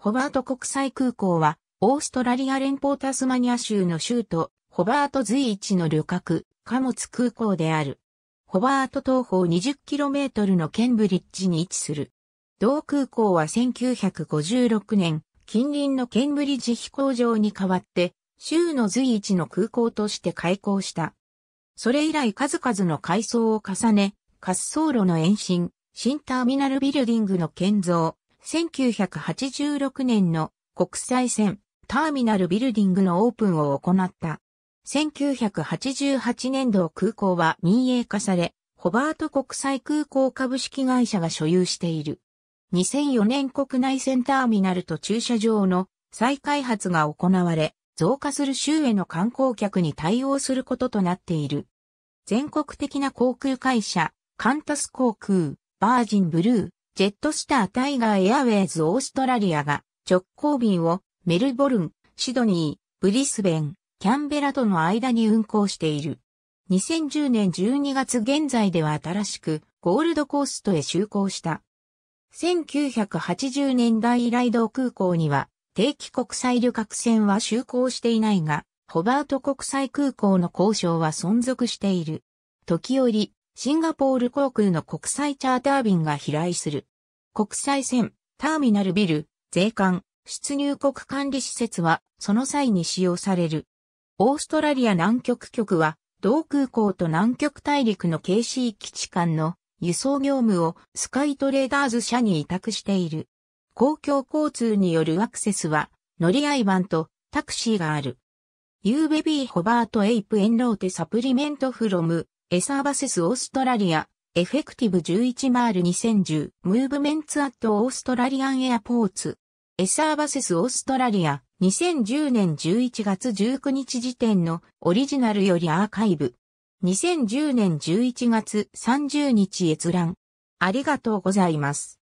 ホバート国際空港は、オーストラリア連邦タスマニア州の州都、ホバート随一の旅客、貨物空港である。ホバート東方 20km のケンブリッジに位置する。同空港は1956年、近隣のケンブリッジ飛行場に代わって、州の随一の空港として開港した。それ以来数々の改装を重ね、滑走路の延伸、新ターミナルビルディングの建造、1986年の国際線ターミナルビルディングのオープンを行った。1988年度空港は民営化され、ホバート国際空港株式会社が所有している。2004年国内線ターミナルと駐車場の再開発が行われ、増加する州への観光客に対応することとなっている。全国的な航空会社、カンタス航空、バージンブルー、ジェットスタータイガーエアウェイズオーストラリアが直行便をメルボルン、シドニー、ブリスベン、キャンベラとの間に運行している。2010年12月現在では新しくゴールドコーストへ就航した。1980年代以来道空港には定期国際旅客船は就航していないが、ホバート国際空港の交渉は存続している。時折、シンガポール航空の国際チャーター便が飛来する。国際線、ターミナルビル、税関、出入国管理施設はその際に使用される。オーストラリア南極局は、同空港と南極大陸の KC 基地間の輸送業務をスカイトレーダーズ社に委託している。公共交通によるアクセスは、乗り合い版とタクシーがある。ユーベビーホバートエイプエンローテサプリメントフロムエサーバセスオーストラリア、エフェクティブ11マール2010、ムーブメンツアットオーストラリアンエアポーツ、エサーバセスオーストラリア、2010年11月19日時点のオリジナルよりアーカイブ。2010年11月30日閲覧。ありがとうございます。